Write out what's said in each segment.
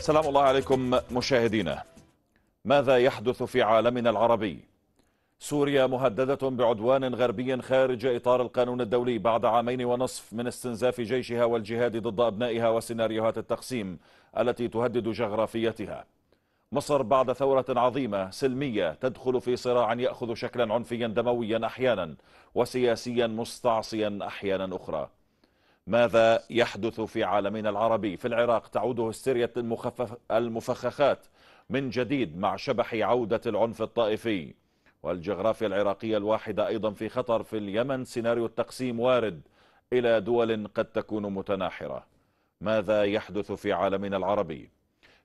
سلام الله عليكم مشاهدينا ماذا يحدث في عالمنا العربي سوريا مهددة بعدوان غربي خارج إطار القانون الدولي بعد عامين ونصف من استنزاف جيشها والجهاد ضد أبنائها وسيناريوهات التقسيم التي تهدد جغرافيتها مصر بعد ثورة عظيمة سلمية تدخل في صراع يأخذ شكلا عنفيا دمويا أحيانا وسياسيا مستعصيا أحيانا أخرى ماذا يحدث في عالمنا العربي في العراق تعود هستيريا المفخخات من جديد مع شبح عودة العنف الطائفي والجغرافيا العراقية الواحدة أيضا في خطر في اليمن سيناريو التقسيم وارد إلى دول قد تكون متناحرة ماذا يحدث في عالمنا العربي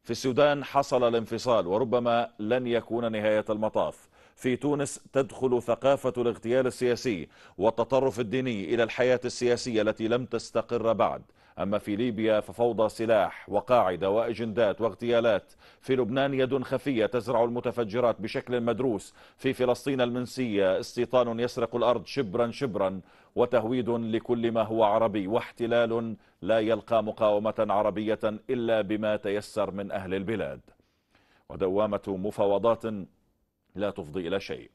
في السودان حصل الانفصال وربما لن يكون نهاية المطاف في تونس تدخل ثقافة الاغتيال السياسي والتطرف الديني إلى الحياة السياسية التي لم تستقر بعد أما في ليبيا ففوضى سلاح وقاعدة وأجندات واغتيالات في لبنان يد خفية تزرع المتفجرات بشكل مدروس في فلسطين المنسية استيطان يسرق الأرض شبرا شبرا وتهويد لكل ما هو عربي واحتلال لا يلقى مقاومة عربية إلا بما تيسر من أهل البلاد ودوامة مفاوضات لا تفضي إلى شيء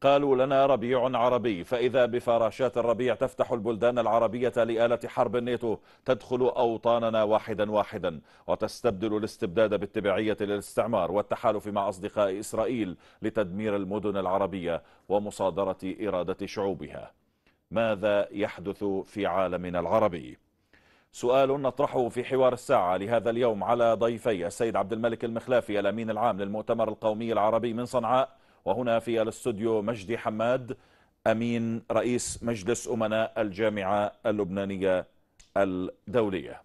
قالوا لنا ربيع عربي فإذا بفراشات الربيع تفتح البلدان العربية لآلة حرب الناتو تدخل أوطاننا واحدا واحدا وتستبدل الاستبداد بالتبعية للاستعمار والتحالف مع أصدقاء إسرائيل لتدمير المدن العربية ومصادرة إرادة شعوبها ماذا يحدث في عالمنا العربي؟ سؤال نطرحه في حوار الساعة لهذا اليوم على ضيفي السيد عبد الملك المخلافي الأمين العام للمؤتمر القومي العربي من صنعاء وهنا في الاستوديو مجدي حماد أمين رئيس مجلس أمناء الجامعة اللبنانية الدولية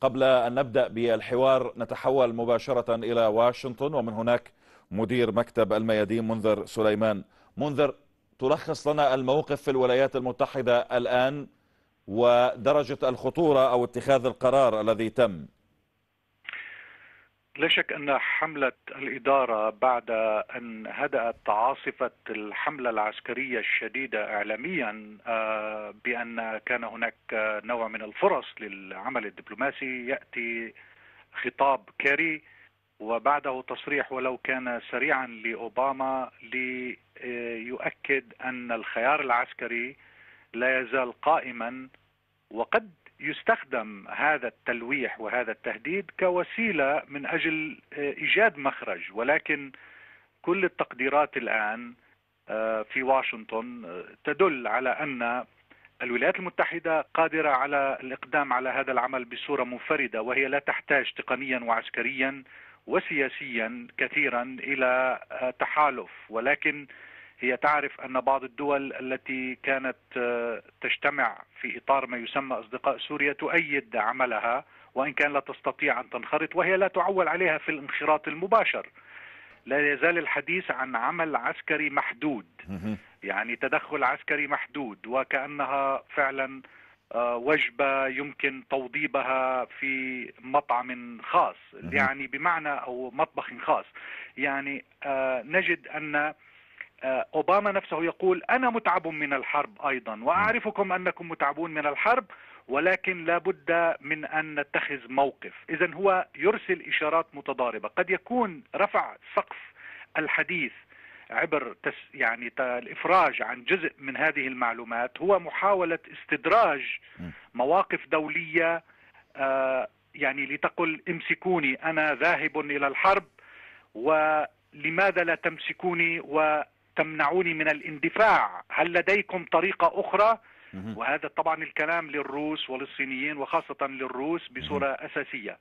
قبل أن نبدأ بالحوار نتحول مباشرة إلى واشنطن ومن هناك مدير مكتب الميادين منذر سليمان منذر تلخص لنا الموقف في الولايات المتحدة الآن ودرجة الخطورة أو اتخاذ القرار الذي تم لا شك أن حملة الإدارة بعد أن هدأت عاصفة الحملة العسكرية الشديدة إعلاميا آه، بأن كان هناك نوع من الفرص للعمل الدبلوماسي يأتي خطاب كاري وبعده تصريح ولو كان سريعا لاوباما ليؤكد ان الخيار العسكري لا يزال قائما وقد يستخدم هذا التلويح وهذا التهديد كوسيله من اجل ايجاد مخرج ولكن كل التقديرات الان آه، في واشنطن آه، تدل على ان الولايات المتحده قادره على الاقدام على هذا العمل بصوره منفرده وهي لا تحتاج تقنيا وعسكريا وسياسيا كثيرا الى آه، تحالف ولكن هي تعرف ان بعض الدول التي كانت آه، تجتمع في اطار ما يسمى اصدقاء سوريا تؤيد عملها وان كان لا تستطيع ان تنخرط وهي لا تعول عليها في الانخراط المباشر. لا يزال الحديث عن عمل عسكري محدود يعني تدخل عسكري محدود وكانها فعلا آه، وجبة يمكن توضيبها في مطعم خاص يعني بمعنى أو مطبخ خاص يعني آه، نجد أن آه، أوباما نفسه يقول أنا متعب من الحرب أيضا وأعرفكم أنكم متعبون من الحرب ولكن لا بد من أن نتخذ موقف إذا هو يرسل إشارات متضاربة قد يكون رفع سقف الحديث عبر تس يعني الافراج عن جزء من هذه المعلومات هو محاوله استدراج مواقف دوليه آه، يعني لتقل امسكوني انا ذاهب الى الحرب ولماذا لا تمسكوني وتمنعوني من الاندفاع هل لديكم طريقه اخرى وهذا طبعا الكلام للروس وللصينيين وخاصه للروس بصوره اساسيه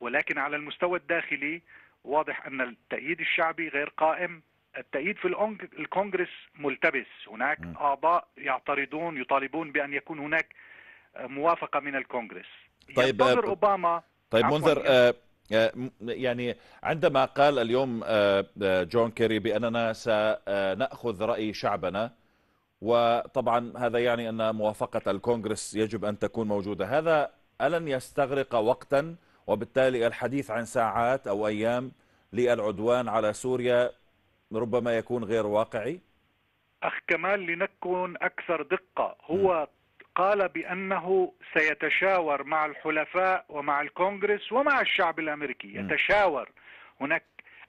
ولكن على المستوى الداخلي واضح ان التأييد الشعبي غير قائم التأييد في الكونغرس ملتبس هناك أعضاء يعترضون يطالبون بأن يكون هناك موافقة من الكونغرس طيب ينتظر آه، أوباما طيب منذر آه، آه، يعني عندما قال اليوم جون كيري بأننا سنأخذ رأي شعبنا وطبعا هذا يعني أن موافقة الكونغرس يجب أن تكون موجودة هذا ألن يستغرق وقتا وبالتالي الحديث عن ساعات أو أيام للعدوان على سوريا ربما يكون غير واقعي أخ كمال لنكن أكثر دقة هو قال بأنه سيتشاور مع الحلفاء ومع الكونغرس ومع الشعب الأمريكي يتشاور هناك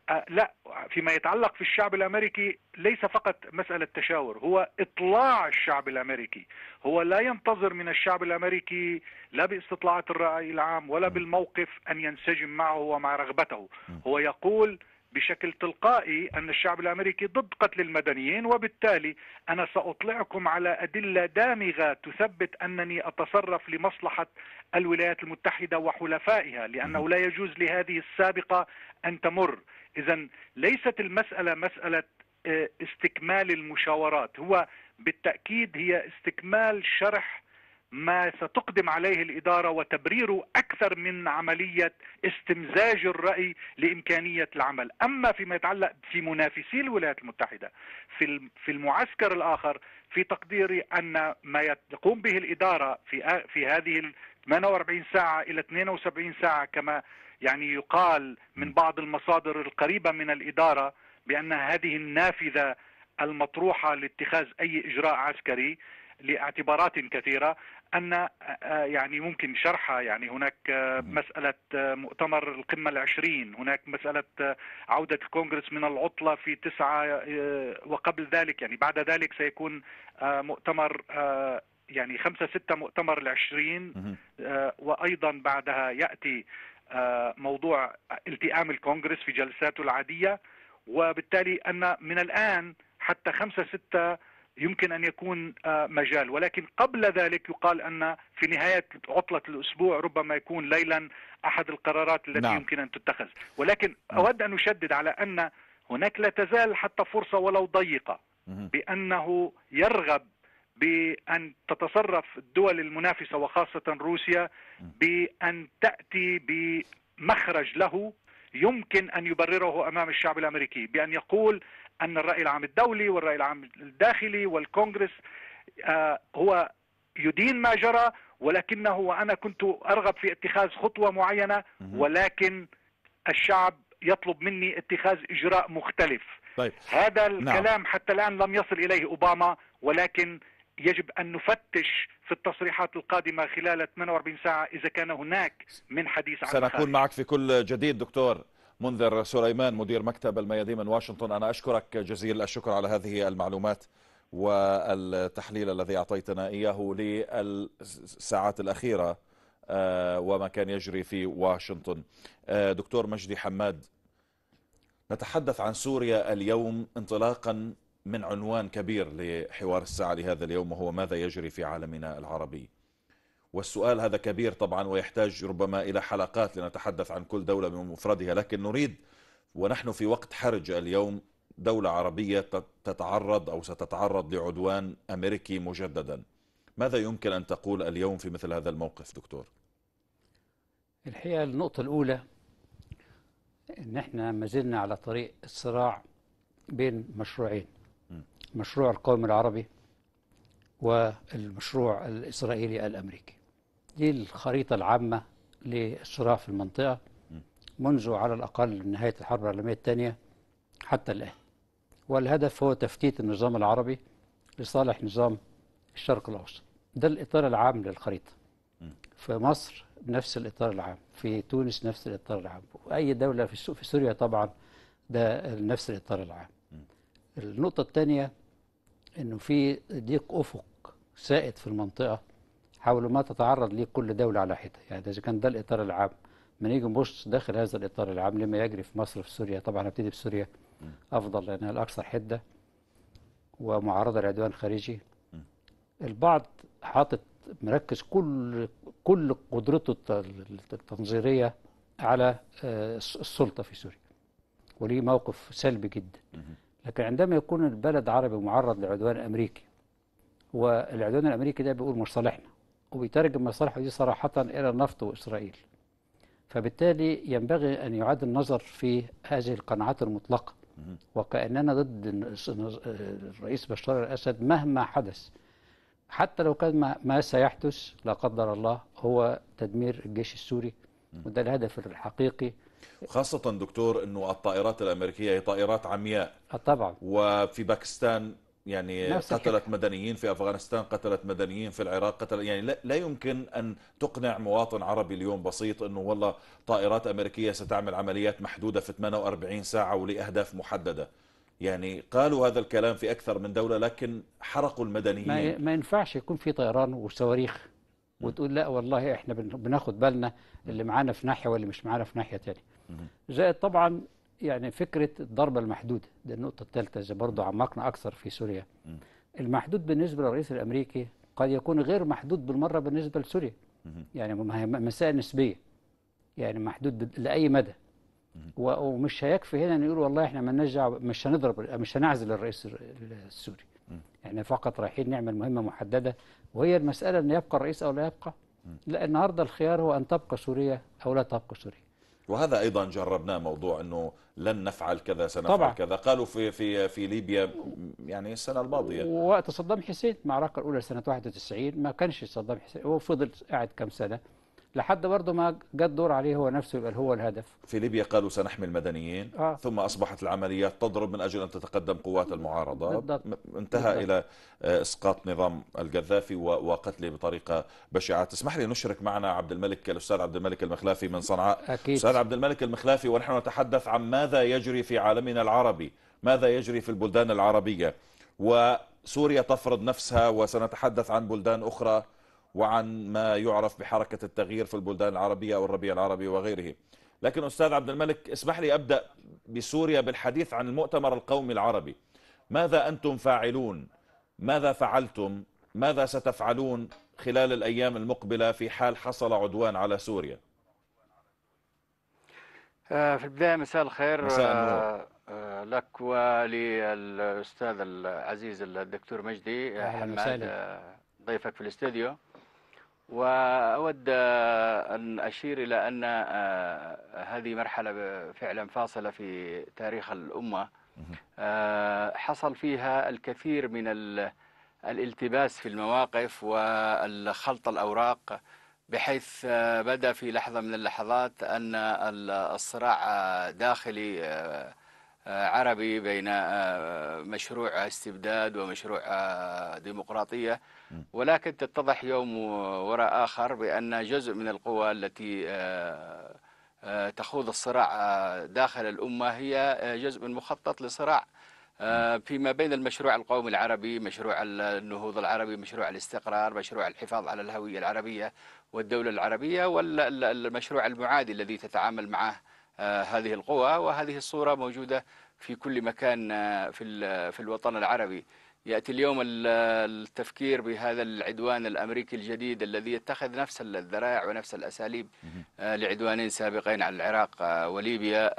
أه لا فيما يتعلق في الشعب الامريكي ليس فقط مساله تشاور هو اطلاع الشعب الامريكي هو لا ينتظر من الشعب الامريكي لا باستطلاعات الراي العام ولا بالموقف ان ينسجم معه ومع رغبته هو يقول بشكل تلقائي أن الشعب الأمريكي ضد قتل المدنيين وبالتالي أنا سأطلعكم على أدلة دامغة تثبت أنني أتصرف لمصلحة الولايات المتحدة وحلفائها لأنه لا يجوز لهذه السابقة أن تمر إذا ليست المسألة مسألة آه، استكمال المشاورات هو بالتأكيد هي استكمال شرح ما ستقدم عليه الاداره وتبريره اكثر من عمليه استمزاج الراي لامكانيه العمل، اما فيما يتعلق في منافسي الولايات المتحده في في المعسكر الاخر في تقديري ان ما تقوم به الاداره في في هذه 48 ساعه الى 72 ساعه كما يعني يقال من بعض المصادر القريبه من الاداره بان هذه النافذه المطروحه لاتخاذ اي اجراء عسكري لاعتبارات كثيره ان آه، آه، يعني ممكن شرحها يعني هناك آه، مساله مؤتمر القمه العشرين هناك مساله عوده الكونغرس من العطله في تسعة وقبل ذلك يعني بعد ذلك سيكون مؤتمر يعني خمسة ستة مؤتمر العشرين وأيضا بعدها يأتي موضوع التئام الكونغرس في جلساته العادية وبالتالي أن من الآن حتى خمسة ستة يمكن ان يكون آه، مجال ولكن قبل ذلك يقال ان في نهايه عطله الاسبوع ربما يكون ليلا احد القرارات التي نعم. يمكن ان تتخذ ولكن اود ان اشدد على ان هناك لا تزال حتى فرصه ولو ضيقه بانه يرغب بأن تتصرف الدول المنافسة وخاصة روسيا بأن تأتي بمخرج له يمكن أن يبرره أمام الشعب الأمريكي بأن يقول ان الراي العام الدولي والراي العام الداخلي والكونغرس آه، هو يدين ما جرى ولكنه وانا كنت ارغب في اتخاذ خطوه معينه ولكن الشعب يطلب مني اتخاذ اجراء مختلف طيب. هذا نعم. الكلام نعم. حتى الان لم يصل اليه اوباما ولكن يجب ان نفتش في التصريحات القادمه خلال 48 ساعه اذا كان هناك من حديث عن سنكون معك في كل جديد دكتور منذر سليمان مدير مكتب الميادين من واشنطن أنا أشكرك جزيل الشكر على هذه المعلومات والتحليل الذي أعطيتنا إياه للساعات الأخيرة آه، وما كان يجري في واشنطن آه، دكتور مجدي حماد نتحدث عن سوريا اليوم انطلاقا من عنوان كبير لحوار الساعة لهذا اليوم وهو ماذا يجري في عالمنا العربي والسؤال هذا كبير طبعا ويحتاج ربما إلى حلقات لنتحدث عن كل دولة بمفردها لكن نريد ونحن في وقت حرج اليوم دولة عربية تتعرض أو ستتعرض لعدوان أمريكي مجددا ماذا يمكن أن تقول اليوم في مثل هذا الموقف دكتور؟ الحقيقة النقطة الأولى أن احنا ما زلنا على طريق الصراع بين مشروعين مشروع القوم العربي والمشروع الإسرائيلي الأمريكي دي الخريطة العامة للصراع في المنطقة منذ على الأقل نهاية الحرب العالمية الثانية حتى الآن والهدف هو تفتيت النظام العربي لصالح نظام الشرق الأوسط ده الإطار العام للخريطة في مصر نفس الإطار العام في تونس نفس الإطار العام وأي دولة في, في سوريا طبعا ده نفس الإطار العام النقطة الثانية أنه في ضيق أفق سائد في المنطقة حول ما تتعرض ليه كل دولة على حدة يعني إذا كان ده الإطار العام ما نيجي نبص داخل هذا الإطار العام لما يجري في مصر في سوريا طبعا هنبتدي بسوريا أفضل لأنها الأكثر حدة ومعارضة لعدوان خارجي البعض حاطط مركز كل كل قدرته التنظيرية على آه، السلطة في سوريا وليه موقف سلبي جدا لكن عندما يكون البلد عربي معرض لعدوان أمريكي والعدوان الأمريكي ده بيقول مصالحنا وبيترجم مصالحه دي صراحة إلى النفط وإسرائيل فبالتالي ينبغي أن يعاد النظر في هذه القناعات المطلقة وكأننا ضد الرئيس بشار الأسد مهما حدث حتى لو كان ما سيحدث لا قدر الله هو تدمير الجيش السوري وده الهدف الحقيقي خاصة دكتور أنه الطائرات الأمريكية هي طائرات عمياء آه، طبعا وفي باكستان يعني قتلت مدنيين في افغانستان قتلت مدنيين في العراق قتل يعني لا, لا يمكن ان تقنع مواطن عربي اليوم بسيط انه والله طائرات امريكيه ستعمل عمليات محدوده في 48 ساعه ولاهداف محدده يعني قالوا هذا الكلام في اكثر من دوله لكن حرقوا المدنيين ما, ما ينفعش يكون في طيران وصواريخ وتقول لا والله احنا بناخد بالنا اللي معانا في ناحيه واللي مش معانا في ناحيه ثانيه زائد طبعا يعني فكرة الضربة المحدودة دي النقطة الثالثة برضه عمقنا أكثر في سوريا المحدود بالنسبة للرئيس الأمريكي قد يكون غير محدود بالمرة بالنسبة لسوريا يعني مسائل نسبية يعني محدود لأي مدى ومش هيكفي هنا نقول والله احنا ما مش هنضرب مش هنعزل الرئيس السوري احنا يعني فقط رايحين نعمل مهمه محدده وهي المساله ان يبقى الرئيس او لا يبقى لا النهارده الخيار هو ان تبقى سوريا او لا تبقى سوريا وهذا ايضا جربناه موضوع انه لن نفعل كذا سنفعل طبعا. كذا قالوا في في في ليبيا يعني السنه الماضيه وقت صدام حسين المعركه الاولى سنه 91 ما كانش صدام حسين هو فضل قاعد كم سنه لحد برضه ما جت دور عليه هو نفسه يبقى هو الهدف في ليبيا قالوا سنحمي المدنيين آه. ثم أصبحت العمليات تضرب من أجل أن تتقدم قوات المعارضة بالضبط. انتهى بالضبط. إلى آه، إسقاط نظام القذافي وقتله بطريقة بشعة تسمح لي نشرك معنا عبد الملك الأستاذ عبد الملك المخلافي من صنعاء أكيد. أستاذ عبد الملك المخلافي ونحن نتحدث عن ماذا يجري في عالمنا العربي ماذا يجري في البلدان العربية وسوريا تفرض نفسها وسنتحدث عن بلدان أخرى وعن ما يعرف بحركة التغيير في البلدان العربية أو الربيع العربي وغيره لكن أستاذ عبد الملك اسمح لي أبدأ بسوريا بالحديث عن المؤتمر القومي العربي ماذا أنتم فاعلون ماذا فعلتم ماذا ستفعلون خلال الأيام المقبلة في حال حصل عدوان على سوريا آه، في البداية مساء الخير مساء النور. آه، آه، لك وللأستاذ العزيز الدكتور مجدي حماد ضيفك في الاستديو وأود أن أشير إلى أن آه، هذه مرحلة فعلا فاصلة في تاريخ الأمة آه، حصل فيها الكثير من الالتباس في المواقف والخلط الأوراق بحيث آه، بدا في لحظة من اللحظات أن الصراع داخلي عربي بين آه، مشروع استبداد ومشروع آه، ديمقراطية ولكن تتضح يوم وراء آخر بأن جزء من القوى التي آه، تخوض الصراع داخل الأمة هي جزء من مخطط لصراع فيما بين المشروع القومي العربي مشروع النهوض العربي مشروع الاستقرار مشروع الحفاظ على الهوية العربية والدولة العربية والمشروع المعادي الذي تتعامل معه آه، هذه القوى وهذه الصورة موجودة في كل مكان آه، في في الوطن العربي يأتي اليوم التفكير بهذا العدوان الأمريكي الجديد الذي يتخذ نفس الذرائع ونفس الأساليب آه، لعدوانين سابقين على العراق وليبيا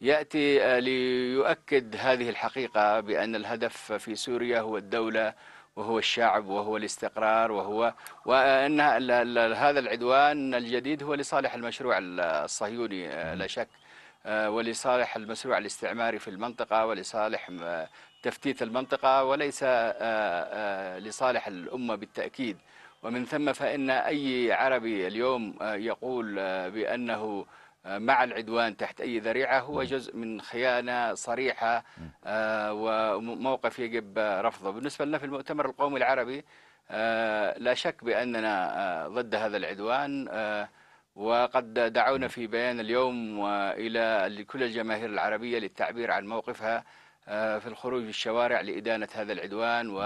يأتي ليؤكد هذه الحقيقة بأن الهدف في سوريا هو الدولة وهو الشعب وهو الاستقرار وهو وان هذا العدوان الجديد هو لصالح المشروع الصهيوني آه، لا شك آه، ولصالح المشروع الاستعماري في المنطقه ولصالح آه، تفتيت المنطقه وليس لصالح الامه بالتاكيد ومن ثم فان اي عربي اليوم يقول بانه مع العدوان تحت أي ذريعة هو جزء من خيانة صريحة آه، وموقف يجب رفضه بالنسبة لنا في المؤتمر القومي العربي آه، لا شك بأننا آه، ضد هذا العدوان وقد دعونا في بيان اليوم إلى كل الجماهير العربية للتعبير عن موقفها في الخروج في الشوارع لإدانة هذا العدوان و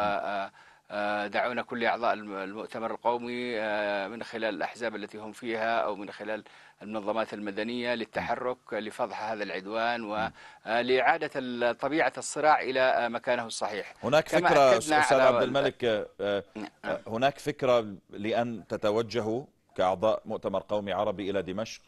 آه، دعونا كل أعضاء المؤتمر القومي آه، من خلال الأحزاب التي هم فيها أو من خلال المنظمات المدنية للتحرك لفضح هذا العدوان ولإعادة آه، طبيعة الصراع إلى مكانه الصحيح هناك فكرة أستاذ عبد الملك نعم. هناك فكرة لأن تتوجهوا كأعضاء مؤتمر قومي عربي إلى دمشق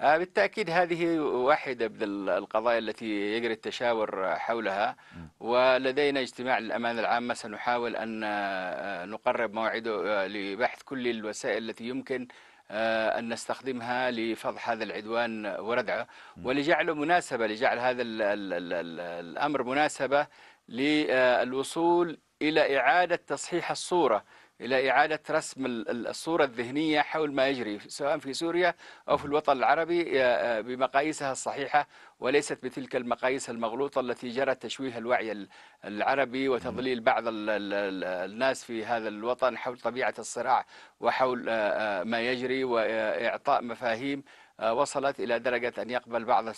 آه، بالتأكيد هذه واحدة من القضايا التي يجري التشاور حولها ولدينا اجتماع للأمانة العامة سنحاول أن آه، نقرب موعده آه، لبحث كل الوسائل التي يمكن أن نستخدمها لفضح هذا العدوان وردعه ولجعله مناسبة لجعل هذا الأمر مناسبة للوصول إلى إعادة تصحيح الصورة إلى إعادة رسم الصورة الذهنية حول ما يجري سواء في سوريا أو في الوطن العربي آه، بمقاييسها الصحيحة وليست بتلك المقاييس المغلوطة التي جرت تشويه الوعي العربي وتضليل بعض الناس في هذا الوطن حول طبيعة الصراع وحول آه، آه، ما يجري وإعطاء مفاهيم وصلت إلى درجة أن يقبل بعض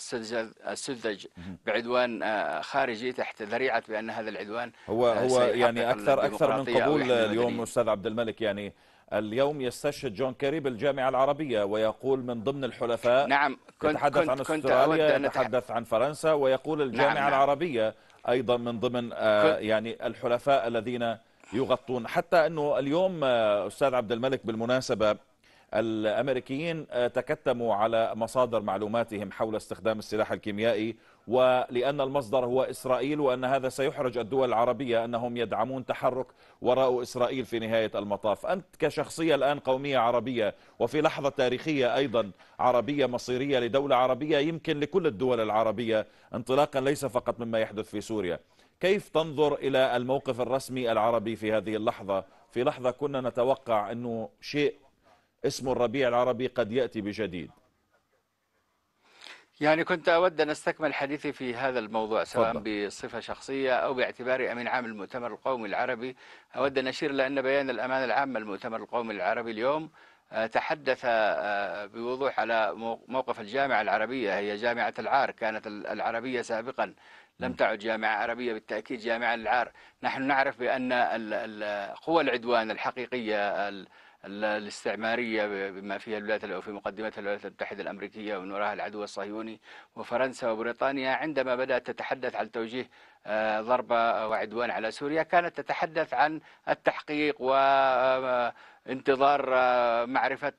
السذج بعدوان آه، خارجي تحت ذريعة بأن هذا العدوان هو آه، هو يعني أكثر أكثر من قبول اليوم أستاذ عبد الملك يعني اليوم يستشهد جون كيري بالجامعة العربية ويقول من ضمن الحلفاء نعم كنت يتحدث عن استراليا يتحدث عن فرنسا ويقول نعم، الجامعة نعم العربية أيضا من ضمن آه، يعني الحلفاء الذين يغطون حتى أنه اليوم أستاذ عبد الملك بالمناسبة الأمريكيين آه، تكتموا على مصادر معلوماتهم حول استخدام السلاح الكيميائي ولأن المصدر هو إسرائيل وأن هذا سيحرج الدول العربية أنهم يدعمون تحرك وراء إسرائيل في نهاية المطاف أنت كشخصية الآن قومية عربية وفي لحظة تاريخية أيضا عربية مصيرية لدولة عربية يمكن لكل الدول العربية انطلاقا ليس فقط مما يحدث في سوريا كيف تنظر إلى الموقف الرسمي العربي في هذه اللحظة في لحظة كنا نتوقع أنه شيء اسم الربيع العربي قد يأتي بجديد يعني كنت أود أن أستكمل حديثي في هذا الموضوع سواء فضل. بصفة شخصية أو باعتباري أمين عام المؤتمر القومي العربي أود أن أشير لأن بيان الأمانة العامة المؤتمر القومي العربي اليوم آه، تحدث آه، بوضوح على موقف الجامعة العربية هي جامعة العار كانت العربية سابقا لم تعد جامعة عربية بالتأكيد جامعة العار نحن نعرف بأن قوى العدوان الحقيقية الاستعمارية بما فيها الولايات أو في مقدمتها الولايات المتحدة الأمريكية ومن وراها العدو الصهيوني وفرنسا وبريطانيا عندما بدأت تتحدث عن توجيه آه، ضربة وعدوان على سوريا كانت تتحدث عن التحقيق و آه، انتظار آه، معرفة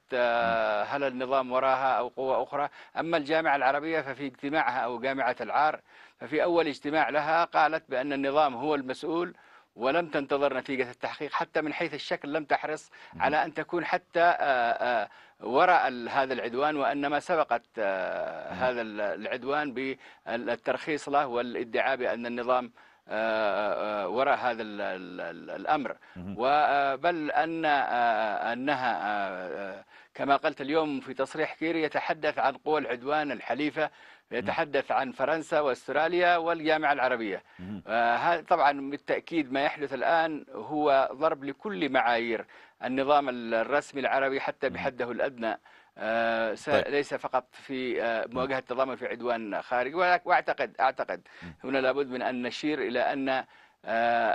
هل النظام وراها أو قوة أخرى أما الجامعة العربية ففي اجتماعها أو جامعة العار ففي أول اجتماع لها قالت بأن النظام هو المسؤول ولم تنتظر نتيجة التحقيق حتى من حيث الشكل لم تحرص على أن تكون حتى آه، آه، وراء هذا العدوان وإنما سبقت آه، هذا العدوان بالترخيص له والادعاء بأن النظام وراء هذا الأمر بل أن أنها كما قلت اليوم في تصريح كيري يتحدث عن قوى العدوان الحليفة يتحدث عن فرنسا واستراليا والجامعه العربيه آه، طبعا بالتاكيد ما يحدث الان هو ضرب لكل معايير النظام الرسمي العربي حتى بحده الادنى آه، طيب. ليس فقط في آه، مواجهه التضامن في عدوان خارجي واعتقد اعتقد هنا لابد من ان نشير الى ان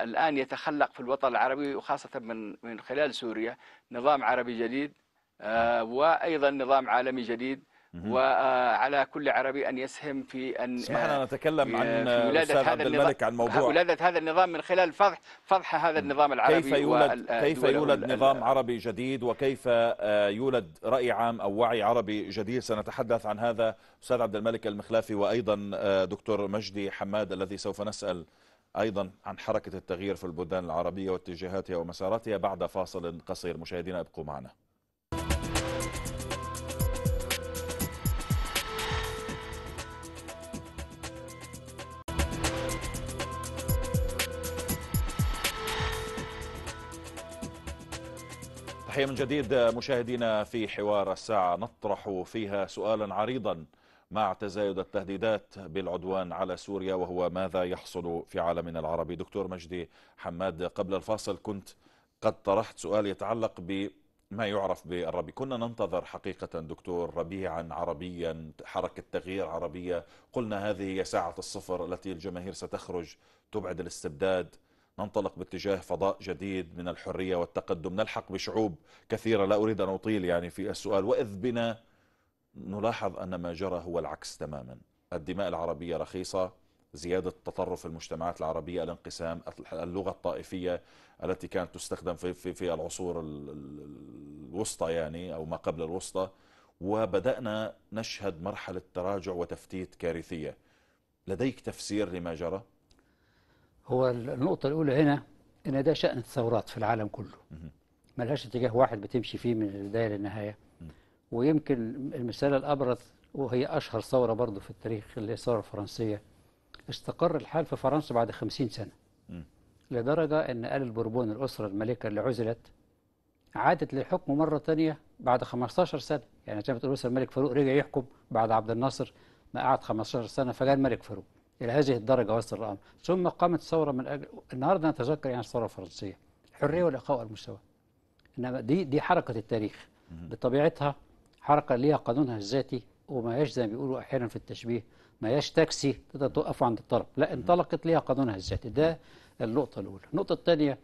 الان يتخلق في الوطن العربي وخاصه من من خلال سوريا نظام عربي جديد نعم. وايضا نظام عالمي جديد وعلى كل عربي أن يسهم في أن اسمح لنا آه، نتكلم عن آه، ولادة هذا الملك عن موضوع ولادة هذا النظام من خلال فضح فضح هذا النظام العربي كيف يولد, آه، كيف يولد نظام عربي جديد وكيف يولد رأي عام أو وعي عربي جديد سنتحدث عن هذا أستاذ عبد الملك المخلافي وأيضا دكتور مجدي حماد الذي سوف نسأل أيضا عن حركة التغيير في البلدان العربية واتجاهاتها ومساراتها بعد فاصل قصير مشاهدينا ابقوا معنا تحية من جديد مشاهدينا في حوار الساعة نطرح فيها سؤالا عريضا مع تزايد التهديدات بالعدوان على سوريا وهو ماذا يحصل في عالمنا العربي دكتور مجدي حماد قبل الفاصل كنت قد طرحت سؤال يتعلق بما يعرف بالربيع كنا ننتظر حقيقة دكتور ربيعا عربيا حركة تغيير عربية قلنا هذه هي ساعة الصفر التي الجماهير ستخرج تبعد الاستبداد ننطلق باتجاه فضاء جديد من الحرية والتقدم نلحق بشعوب كثيرة لا أريد أن أطيل يعني في السؤال وإذ بنا نلاحظ أن ما جرى هو العكس تماما الدماء العربية رخيصة زيادة تطرف المجتمعات العربية الانقسام اللغة الطائفية التي كانت تستخدم في, في, في العصور الوسطى يعني أو ما قبل الوسطى وبدأنا نشهد مرحلة تراجع وتفتيت كارثية لديك تفسير لما جرى؟ هو النقطة الأولى هنا إن ده شأن الثورات في العالم كله ملهاش اتجاه واحد بتمشي فيه من البداية للنهاية ويمكن المثال الأبرز وهي أشهر ثورة برضه في التاريخ اللي هي الثورة الفرنسية استقر الحال في فرنسا بعد خمسين سنة لدرجة أن آل البربون الأسرة الملكة اللي عزلت عادت للحكم مرة تانية بعد 15 سنة يعني زي ما تقول الملك فاروق رجع يحكم بعد عبد الناصر ما قعد 15 سنة فجاء الملك فاروق إلى هذه الدرجة وصل الأمر ثم قامت الثورة من أجل النهاردة نتذكر يعني الثورة الفرنسية الحرية والإخاء والمساواة إنما دي دي حركة التاريخ بطبيعتها حركة ليها قانونها الذاتي وما هيش زي ما بيقولوا أحيانا في التشبيه ما هيش تاكسي تقدر توقفه عند الطرف لا انطلقت ليها قانونها الذاتي ده النقطة الأولى النقطة الثانية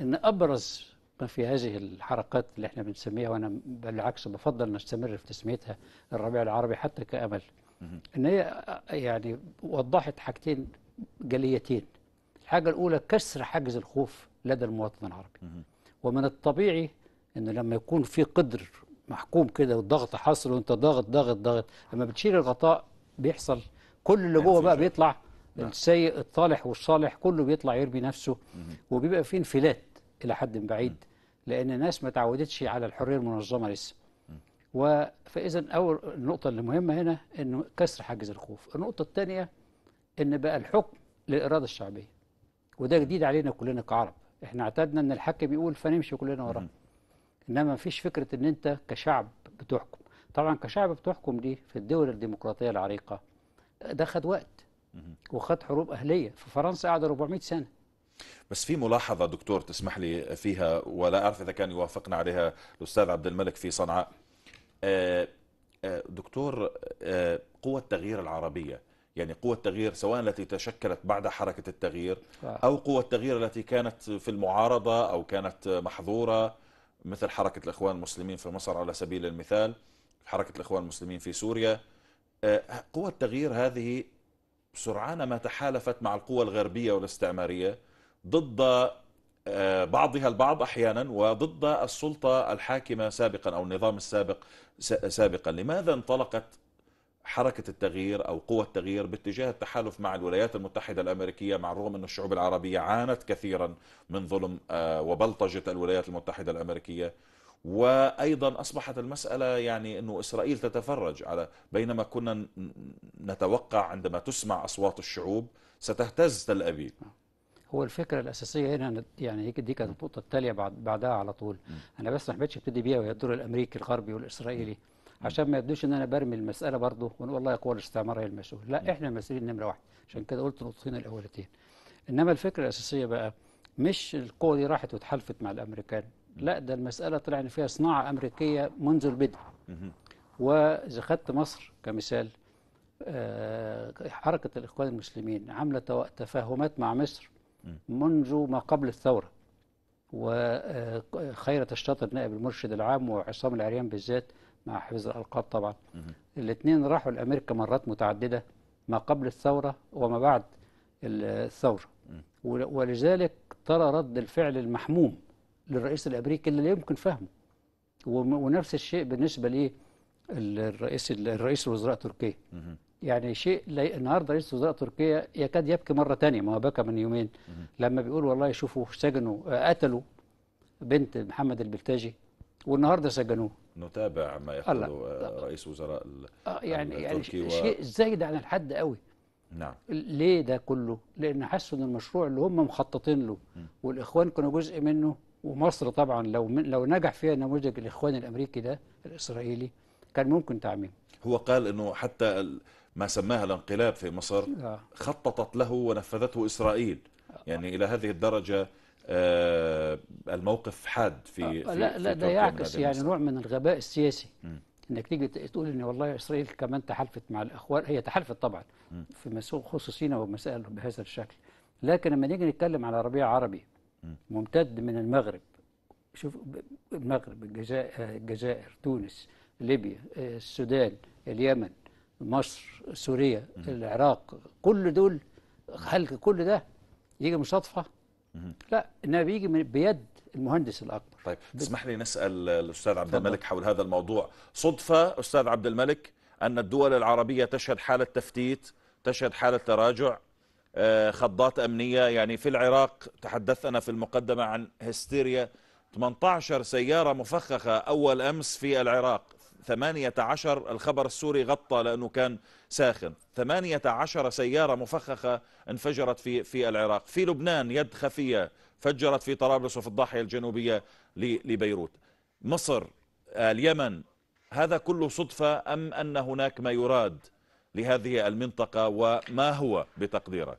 إن أبرز ما في هذه الحركات اللي احنا بنسميها وأنا بالعكس بفضل نستمر في تسميتها الربيع العربي حتى كأمل ان هي يعني وضحت حاجتين جليتين الحاجه الاولى كسر حاجز الخوف لدى المواطن العربي ومن الطبيعي ان لما يكون في قدر محكوم كده والضغط حاصل وانت ضاغط ضاغط ضاغط لما بتشيل الغطاء بيحصل كل اللي يعني جوه بقى بيطلع نعم. السيء الطالح والصالح كله بيطلع يرمي نفسه وبيبقى في انفلات الى حد بعيد لان الناس ما تعودتش على الحريه المنظمه لسه فاذا اول النقطه المهمه هنا انه كسر حاجز الخوف النقطه الثانيه ان بقى الحكم للاراده الشعبيه وده جديد علينا كلنا كعرب احنا اعتدنا ان الحاكم بيقول فنمشي كلنا وراه انما مفيش فكره ان انت كشعب بتحكم طبعا كشعب بتحكم دي في الدول الديمقراطيه العريقه ده خد وقت وخد حروب اهليه في فرنسا قعد 400 سنه بس في ملاحظه دكتور تسمح لي فيها ولا اعرف اذا كان يوافقنا عليها الاستاذ عبد الملك في صنعاء آه، آه، دكتور آه، قوة التغيير العربية يعني قوة التغيير سواء التي تشكلت بعد حركة التغيير أو قوة التغيير التي كانت في المعارضة أو كانت محظورة مثل حركة الإخوان المسلمين في مصر على سبيل المثال حركة الإخوان المسلمين في سوريا قوى التغيير هذه سرعان ما تحالفت مع القوى الغربية والاستعمارية ضد آه، بعضها البعض احيانا وضد السلطه الحاكمه سابقا او النظام السابق سابقا، لماذا انطلقت حركه التغيير او قوى التغيير باتجاه التحالف مع الولايات المتحده الامريكيه مع الرغم ان الشعوب العربيه عانت كثيرا من ظلم آه، وبلطجه الولايات المتحده الامريكيه وايضا اصبحت المساله يعني انه اسرائيل تتفرج على بينما كنا نتوقع عندما تسمع اصوات الشعوب ستهتز تل ابيب هو الفكره الاساسيه هنا يعني هيك دي كانت النقطه التاليه بعد بعدها على طول م. انا بس ما حبيتش ابتدي بيها وهي الدور الامريكي الغربي والاسرائيلي م. عشان ما يبدوش ان انا برمي المساله برضه ونقول والله قوى الاستعمار هي المسؤول لا م. احنا المسؤولين نمره واحد عشان كده قلت النقطتين الاولتين انما الفكره الاساسيه بقى مش القوه دي راحت واتحالفت مع الامريكان لا ده المساله طلع ان فيها صناعه امريكيه منذ البدء واذا خدت مصر كمثال آه، حركه الاخوان المسلمين عامله تفاهمات مع مصر منذ ما قبل الثورة وخيرة الشاطر نائب المرشد العام وعصام العريان بالذات مع حفظ الألقاب طبعا الاثنين راحوا لأمريكا مرات متعددة ما قبل الثورة وما بعد الثورة ولذلك ترى رد الفعل المحموم للرئيس الأمريكي اللي لا يمكن فهمه ونفس الشيء بالنسبة للرئيس الرئيس الوزراء تركيا يعني شيء النهارده رئيس وزراء تركيا يكاد يبكي مره ثانيه ما هو بكى من يومين لما بيقول والله شوفوا سجنوا قتلوا بنت محمد البلتاجي والنهارده سجنوه نتابع ما يقوله رئيس وزراء آه، يعني يعني شيء زايد عن الحد قوي نعم ليه ده كله؟ لان حسوا ان المشروع اللي هم مخططين له والاخوان كانوا جزء منه ومصر طبعا لو من لو نجح فيها نموذج الاخوان الامريكي ده الاسرائيلي كان ممكن تعميم هو قال انه حتى ال... ما سماها الانقلاب في مصر خططت له ونفذته إسرائيل يعني إلى هذه الدرجة آه، الموقف حاد في, آه، في لا لا ده يعكس يعني مصر. نوع من الغباء السياسي م. انك تيجي تقول ان والله اسرائيل كمان تحالفت مع الاخوان هي تحالفت طبعا م. في خصوصينا ومسائل بهذا الشكل لكن لما نيجي نتكلم على ربيع عربي ممتد من المغرب شوف المغرب الجزائر آه، الجزائر تونس ليبيا السودان اليمن مصر سوريا العراق كل دول هل كل ده يجي مصادفه لا انها بيجي من بيد المهندس الاكبر طيب اسمح لي نسال الاستاذ عبد الملك حول هذا الموضوع صدفه استاذ عبد الملك ان الدول العربيه تشهد حاله تفتيت تشهد حاله تراجع آه، خضات امنيه يعني في العراق تحدثت انا في المقدمه عن هستيريا 18 سياره مفخخه اول امس في العراق ثمانية عشر الخبر السوري غطى لأنه كان ساخن ثمانية عشر سيارة مفخخة انفجرت في, في العراق في لبنان يد خفية فجرت في طرابلس وفي الضاحية الجنوبية لبيروت مصر آه، اليمن هذا كله صدفة أم أن هناك ما يراد لهذه المنطقة وما هو بتقديرك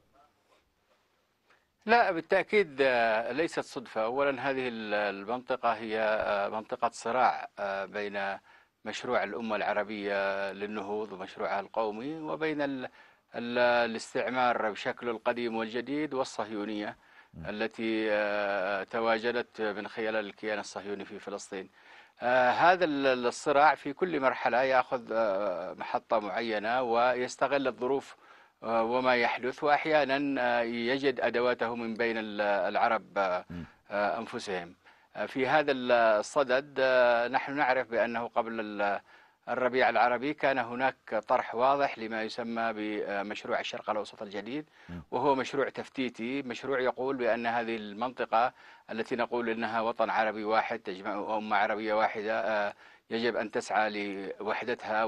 لا بالتأكيد آه، ليست صدفة أولا هذه المنطقة هي آه، منطقة صراع بين مشروع الأمة العربية للنهوض ومشروعها القومي وبين ال ال الاستعمار بشكله القديم والجديد والصهيونية التي آه، تواجدت من خلال الكيان الصهيوني في فلسطين آه، هذا الصراع في كل مرحلة يأخذ آه، محطة معينة ويستغل الظروف وما يحدث وأحيانا يجد أدواته من بين العرب أنفسهم في هذا الصدد آه، نحن نعرف بأنه قبل الربيع العربي كان هناك طرح واضح لما يسمى بمشروع الشرق الاوسط الجديد وهو مشروع تفتيتي، مشروع يقول بان هذه المنطقه التي نقول انها وطن عربي واحد تجمع امه عربيه واحده آه، يجب ان تسعى لوحدتها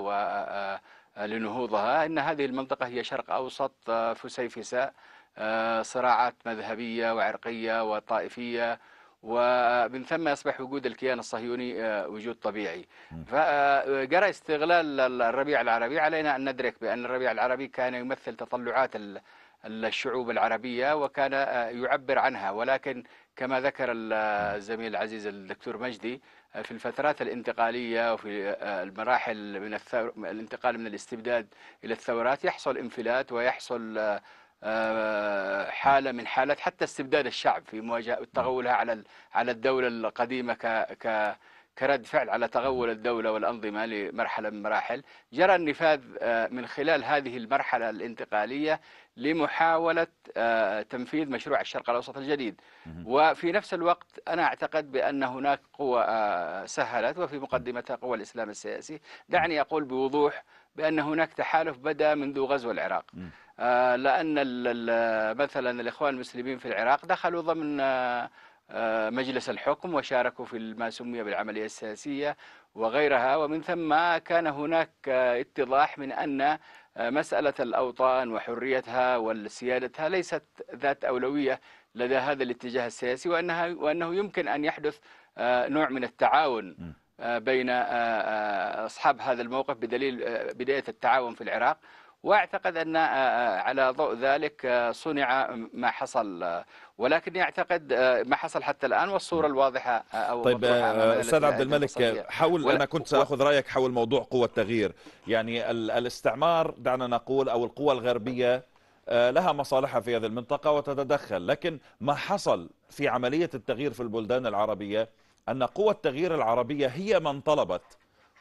ولنهوضها، آه، ان هذه المنطقه هي شرق اوسط فسيفساء صراعات مذهبيه وعرقيه وطائفيه ومن ثم يصبح وجود الكيان الصهيوني آه، وجود طبيعي فجرى آه، استغلال الربيع العربي علينا أن ندرك بأن الربيع العربي كان يمثل تطلعات الشعوب العربية وكان آه، يعبر عنها ولكن كما ذكر الزميل العزيز الدكتور مجدي في الفترات الانتقالية وفي المراحل من الانتقال من الاستبداد إلى الثورات يحصل انفلات ويحصل آه، حاله من حالات حتى استبداد الشعب في مواجهه تغولها على على الدوله القديمه ك كرد فعل على تغول الدولة والأنظمة لمرحلة من المراحل جرى النفاذ آه، من خلال هذه المرحلة الانتقالية لمحاولة آه، تنفيذ مشروع الشرق الأوسط الجديد وفي نفس الوقت أنا أعتقد بأن هناك قوى آه، سهلت وفي مقدمتها قوى الإسلام السياسي دعني أقول بوضوح بأن هناك تحالف بدأ منذ غزو العراق لأن مثلا الإخوان المسلمين في العراق دخلوا ضمن آه، مجلس الحكم وشاركوا في ما سمي بالعملية السياسية وغيرها ومن ثم كان هناك اتضاح من أن مسألة الأوطان وحريتها وسيادتها ليست ذات أولوية لدى هذا الاتجاه السياسي وأنها وأنه يمكن أن يحدث آه، نوع من التعاون آه، بين أصحاب هذا الموقف بدليل بداية التعاون في العراق واعتقد ان على ضوء ذلك صنع ما حصل ولكن أعتقد آه، ما حصل حتى الآن والصورة الواضحة آه، أو طيب آه، أستاذ عبد الملك حول أنا كنت سأخذ رأيك حول موضوع قوة التغيير يعني الاستعمار دعنا نقول أو القوى الغربية لها مصالحها في هذه المنطقة وتتدخل لكن ما حصل في عملية التغيير في البلدان العربية أن قوى التغيير العربية هي من طلبت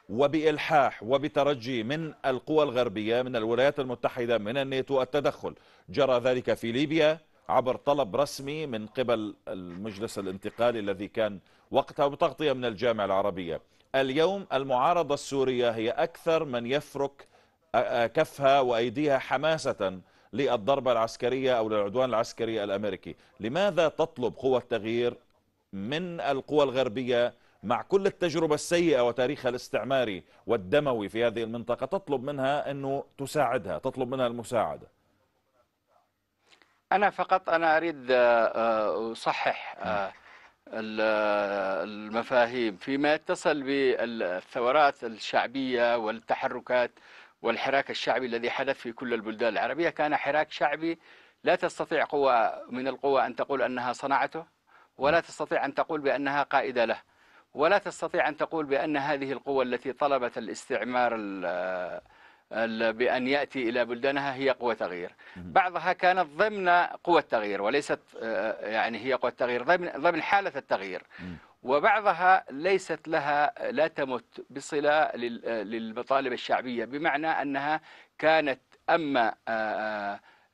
وبإلحاح وبترجي من القوى الغربية من الولايات المتحدة من الناتو التدخل جرى ذلك في ليبيا عبر طلب رسمي من قبل المجلس الانتقالي الذي كان وقتها بتغطية من الجامعة العربية اليوم المعارضة السورية هي أكثر من يفرك كفها وأيديها حماسة للضربة العسكرية أو للعدوان العسكري الأمريكي لماذا تطلب قوة التغيير من القوى الغربية مع كل التجربة السيئة وتاريخها الاستعماري والدموي في هذه المنطقة تطلب منها أنه تساعدها تطلب منها المساعدة انا فقط انا اريد آه، آه، اصحح آه، نعم. المفاهيم فيما يتصل بالثورات الشعبيه والتحركات والحراك الشعبي الذي حدث في كل البلدان العربيه كان حراك شعبي لا تستطيع قوة من القوى أن تقول أنها صنعته ولا نعم. تستطيع أن تقول بأنها قائدة له ولا تستطيع أن تقول بأن هذه القوة التي طلبت الاستعمار بأن يأتي إلى بلدانها هي قوة تغيير بعضها كانت ضمن قوة تغيير وليست آه، آه، يعني هي قوة تغيير ضمن, ضمن حالة التغيير وبعضها ليست لها لا تمت بصلة آه، للمطالب الشعبية بمعنى أنها كانت أما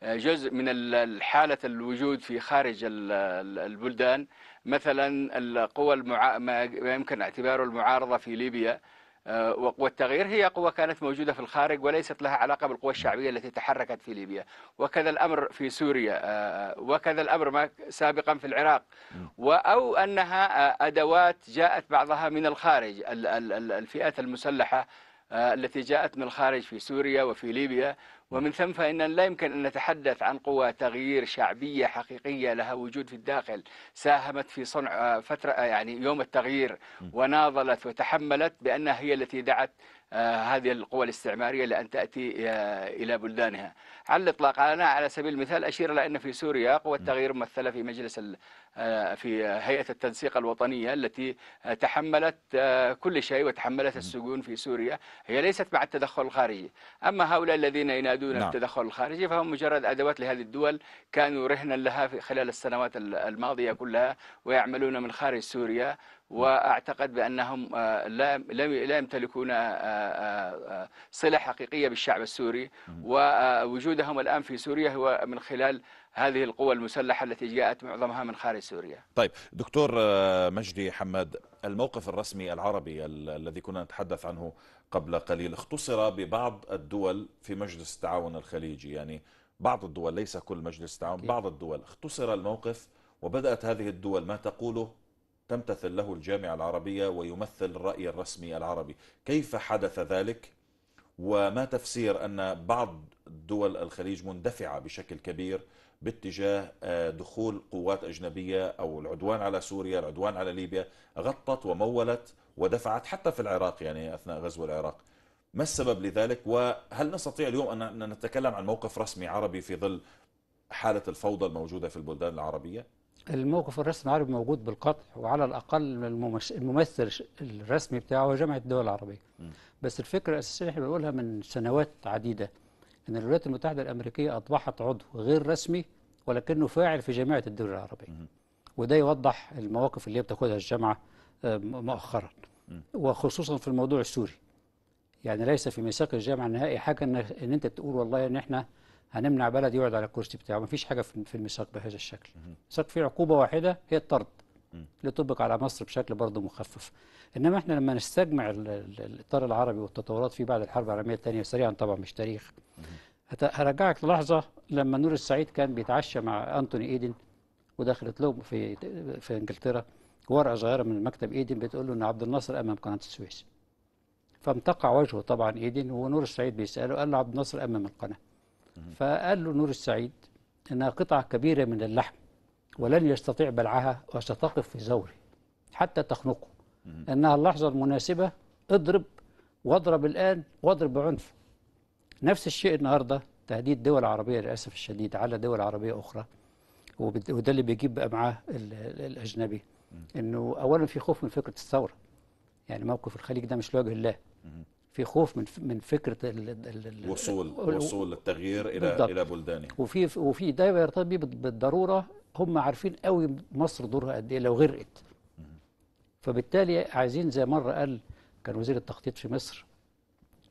جزء من حالة الوجود في خارج البلدان مثلا القوى المع... ما يمكن اعتباره المعارضة في ليبيا وقوة آه، التغيير هي قوة كانت موجودة في الخارج وليست لها علاقة بالقوى الشعبية التي تحركت في ليبيا وكذا الأمر في سوريا آه، آه، وكذا الأمر ما سابقا في العراق أو أنها أدوات جاءت بعضها من الخارج الفئات المسلحة التي جاءت من الخارج في سوريا وفي ليبيا ومن ثم فإننا لا يمكن أن نتحدث عن قوى تغيير شعبية حقيقية لها وجود في الداخل ساهمت في صنع آه، فترة آه، يعني يوم التغيير وناضلت وتحملت بأنها هي التي دعت آه، هذه القوى الاستعمارية لأن تأتي إلى بلدانها على الإطلاق أنا على سبيل المثال أشير إلى أن في سوريا قوى التغيير ممثلة في مجلس في هيئة التنسيق الوطنية التي تحملت كل شيء وتحملت السجون في سوريا هي ليست مع التدخل الخارجي أما هؤلاء الذين ينادون دون نعم. التدخل الخارجي فهم مجرد أدوات لهذه الدول كانوا رهنا لها في خلال السنوات الماضية كلها ويعملون من خارج سوريا واعتقد بانهم آه، لا لا يمتلكون صله آه، آه، حقيقيه بالشعب السوري ووجودهم الان في سوريا هو من خلال هذه القوى المسلحه التي جاءت معظمها من خارج سوريا. طيب دكتور مجدي حماد الموقف الرسمي العربي الذي كنا نتحدث عنه قبل قليل اختصر ببعض الدول في مجلس التعاون الخليجي يعني بعض الدول ليس كل مجلس التعاون بعض الدول اختصر الموقف وبدأت هذه الدول ما تقوله تمتثل له الجامعة العربية ويمثل الرأي الرسمي العربي كيف حدث ذلك وما تفسير أن بعض دول الخليج مندفعة بشكل كبير باتجاه آه، دخول قوات أجنبية أو العدوان على سوريا العدوان على ليبيا غطت ومولت ودفعت حتى في العراق يعني أثناء غزو العراق ما السبب لذلك وهل نستطيع اليوم أن نتكلم عن موقف رسمي عربي في ظل حالة الفوضى الموجودة في البلدان العربية؟ الموقف الرسمي العربي موجود بالقطع وعلى الأقل الممثل الرسمي بتاعه هو جامعة الدول العربية م. بس الفكرة الأساسية احنا بنقولها من سنوات عديدة أن الولايات المتحدة الأمريكية أصبحت عضو غير رسمي ولكنه فاعل في جامعة الدول العربية م. وده يوضح المواقف اللي بتاخدها الجامعة مؤخرا وخصوصا في الموضوع السوري يعني ليس في ميثاق الجامعه النهائي حاجه ان ان انت تقول والله ان احنا هنمنع بلد يقعد على الكرسي بتاعه ما فيش حاجه في الميثاق بهذا الشكل الميثاق فيه عقوبه واحده هي الطرد اللي طبق على مصر بشكل برضه مخفف انما احنا لما نستجمع الاطار العربي والتطورات فيه بعد الحرب العالميه الثانيه سريعا طبعا مش تاريخ هرجعك للحظه لما نور السعيد كان بيتعشى مع انتوني ايدن ودخلت لهم في في انجلترا ورقه صغيره من مكتب ايدن بتقول له ان عبد الناصر امام قناه السويس فامتقع وجهه طبعا ايدن ونور السعيد بيساله قال له عبد الناصر امام القناه فقال له نور السعيد انها قطعه كبيره من اللحم ولن يستطيع بلعها وستقف في زوري حتى تخنقه انها اللحظه المناسبه اضرب واضرب الان واضرب بعنف نفس الشيء النهارده تهديد دول عربيه للاسف الشديد على دول عربيه اخرى وده اللي بيجيب بقى معاه الاجنبي انه اولا في خوف من فكره الثوره يعني موقف الخليج ده مش لوجه الله في خوف من من فكره الـ الـ الوصول وصول التغيير الى بالضبط. الى بلدانه وفي وفي ده يرتبط بالضروره هم عارفين قوي مصر دورها قد ايه لو غرقت فبالتالي عايزين زي مره قال كان وزير التخطيط في مصر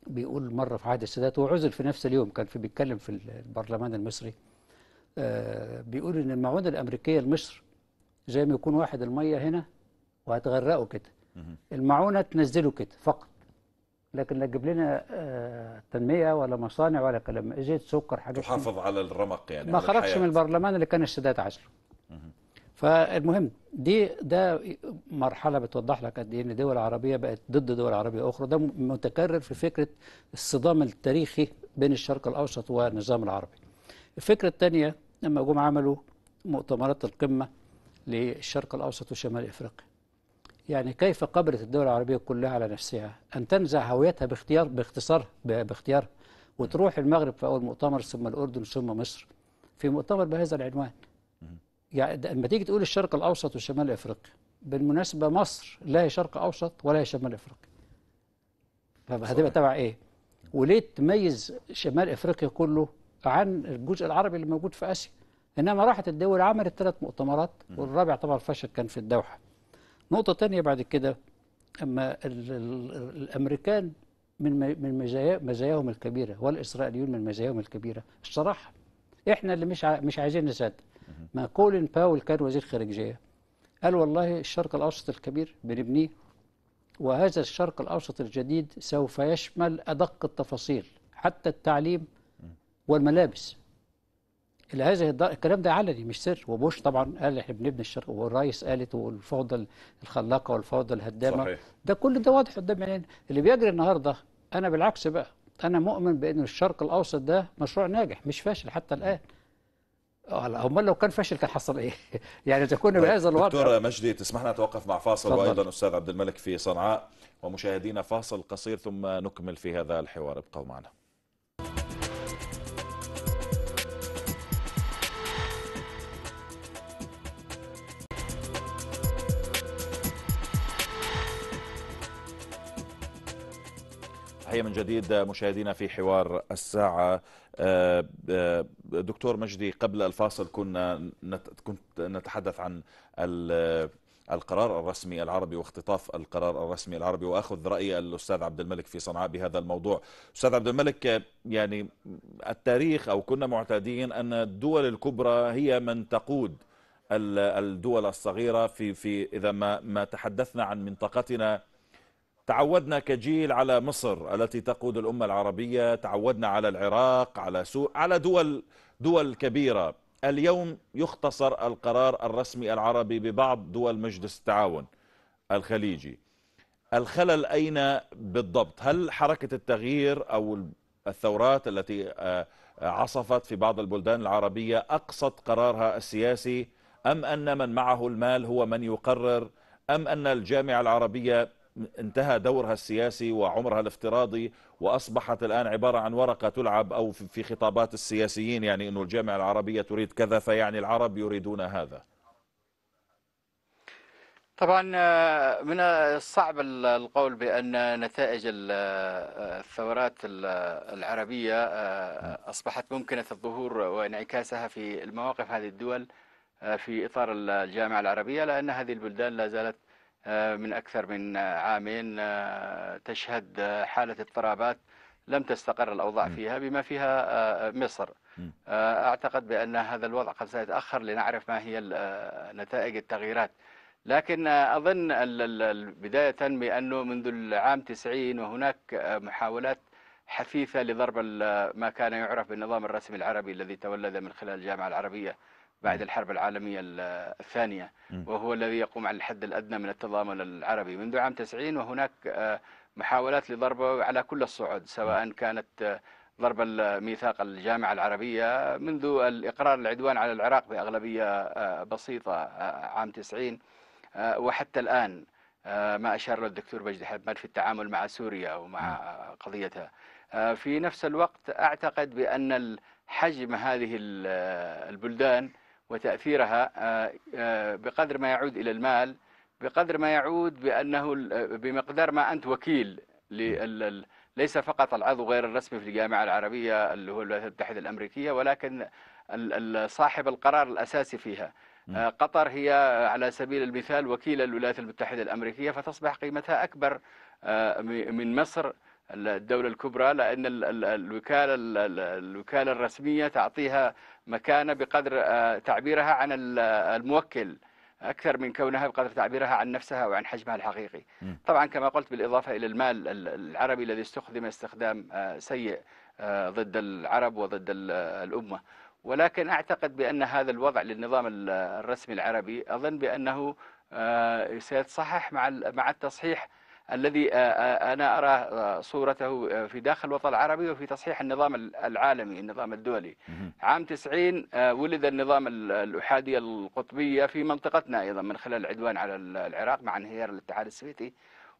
بيقول مره في عهد السادات وعزل في نفس اليوم كان في بيتكلم في البرلمان المصري آه بيقول ان المعونه الامريكيه لمصر زي ما يكون واحد المية هنا وهتغرقه كده المعونة تنزله كده فقط لكن لا تجيب لنا آه، تنمية ولا مصانع ولا كلام زيت سكر حاجات تحافظ على الرمق يعني ما خرجش من البرلمان اللي كان السادات عزله فالمهم دي ده مرحلة بتوضح لك قد ايه ان دول عربية بقت ضد دول عربية أخرى ده متكرر في فكرة الصدام التاريخي بين الشرق الأوسط والنظام العربي. الفكرة الثانية لما جم عملوا مؤتمرات القمة للشرق الأوسط وشمال إفريقيا يعني كيف قبلت الدول العربية كلها على نفسها أن تنزع هويتها باختيار باختصار باختيار وتروح المغرب في أول مؤتمر ثم الأردن ثم مصر في مؤتمر بهذا العنوان يعني لما تيجي تقول الشرق الأوسط وشمال إفريقيا بالمناسبة مصر لا هي شرق أوسط ولا هي شمال إفريقيا فهتبقى تبع إيه؟ وليه تميز شمال إفريقيا كله عن الجزء العربي اللي موجود في آسيا؟ إنما راحت الدول عملت ثلاث مؤتمرات والرابع طبعا فشل كان في الدوحة نقطة ثانيه بعد كده أما الأمريكان من من مزاياهم الكبيرة والإسرائيليون من مزاياهم الكبيرة الصراحة إحنا اللي مش مش عايزين نصدق ما كولين باول كان وزير خارجية قال والله الشرق الأوسط الكبير بنبنيه وهذا الشرق الأوسط الجديد سوف يشمل أدق التفاصيل حتى التعليم والملابس هذه الكلام ده علني مش سر وبوش طبعا قال احنا بنبني الشرق والرئيس قالت والفوضى الخلاقه والفوضى الهدامه صحيح. ده كل ده واضح قدام عينينا اللي بيجري النهارده انا بالعكس بقى انا مؤمن بان الشرق الاوسط ده مشروع ناجح مش فاشل حتى الان امال لو كان فاشل كان حصل ايه؟ يعني اذا كنا طيب، بهذا الوضع دكتور مجدي تسمح لنا نتوقف مع فاصل صدر. وايضا استاذ عبد الملك في صنعاء ومشاهدينا فاصل قصير ثم نكمل في هذا الحوار ابقوا معنا. تحية من جديد مشاهدينا في حوار الساعة آه، آه، دكتور مجدي قبل الفاصل كنا كنت نتحدث عن القرار الرسمي العربي واختطاف القرار الرسمي العربي واخذ راي الاستاذ عبد الملك في صنعاء بهذا الموضوع. استاذ عبد الملك يعني التاريخ او كنا معتادين ان الدول الكبرى هي من تقود الدول الصغيره في في اذا ما ما تحدثنا عن منطقتنا تعودنا كجيل على مصر التي تقود الأمة العربية تعودنا على العراق على سوء على دول دول كبيرة اليوم يختصر القرار الرسمي العربي ببعض دول مجلس التعاون الخليجي الخلل أين بالضبط هل حركة التغيير أو الثورات التي آه، عصفت في بعض البلدان العربية أقصت قرارها السياسي أم أن من معه المال هو من يقرر أم أن الجامعة العربية انتهى دورها السياسي وعمرها الافتراضي وأصبحت الآن عبارة عن ورقة تلعب أو في خطابات السياسيين يعني أنه الجامعة العربية تريد كذا فيعني العرب يريدون هذا طبعا آه، من الصعب القول بأن نتائج آه، الثورات العربية آه، أصبحت ممكنة الظهور وانعكاسها في المواقف هذه الدول في إطار الجامعة العربية لأن هذه البلدان لا زالت آه، من أكثر من عامين آه، تشهد آه، حالة اضطرابات لم تستقر الأوضاع فيها بما فيها مصر أعتقد بأن هذا الوضع قد سيتأخر لنعرف ما هي نتائج التغييرات لكن أظن بداية بأنه منذ العام 90 وهناك محاولات حثيثة لضرب ما كان يعرف بالنظام الرسمي العربي الذي تولد من خلال الجامعة العربية بعد الحرب العالمية الثانية وهو الذي يقوم على الحد الأدنى من التضامن العربي منذ عام 90 وهناك آه، محاولات لضربه على كل الصعد سواء كانت آه، ضرب الميثاق الجامعة العربية منذ الإقرار العدوان على العراق بأغلبية آه، بسيطة عام 90 وحتى الآن ما أشار له الدكتور بجد حمد في التعامل مع سوريا ومع قضيتها في نفس الوقت أعتقد بأن حجم هذه البلدان وتأثيرها آه، آه، بقدر ما يعود إلى المال بقدر ما يعود بأنه بمقدار ما أنت وكيل ليس فقط العضو غير الرسمي في الجامعة العربية اللي هو الولايات المتحدة الأمريكية ولكن صاحب القرار الأساسي فيها آه، قطر هي على سبيل المثال وكيل الولايات المتحدة الأمريكية فتصبح قيمتها أكبر من مصر الدولة الكبرى لأن الوكالة الوكالة الرسمية تعطيها مكانة بقدر آه، تعبيرها عن الموكل أكثر من كونها بقدر تعبيرها عن نفسها وعن حجمها الحقيقي م. طبعا كما قلت بالإضافة إلى المال العربي الذي استخدم استخدام آه، سيء آه، ضد العرب وضد الأمة ولكن أعتقد بأن هذا الوضع للنظام الرسمي العربي أظن بأنه سيتصحح مع مع التصحيح الذي آه، آه، أنا أرى آه، صورته في داخل الوطن العربي وفي تصحيح النظام العالمي النظام الدولي عام 90 ولد النظام الأحادية القطبية في منطقتنا أيضا من خلال العدوان على العراق مع انهيار الاتحاد السوفيتي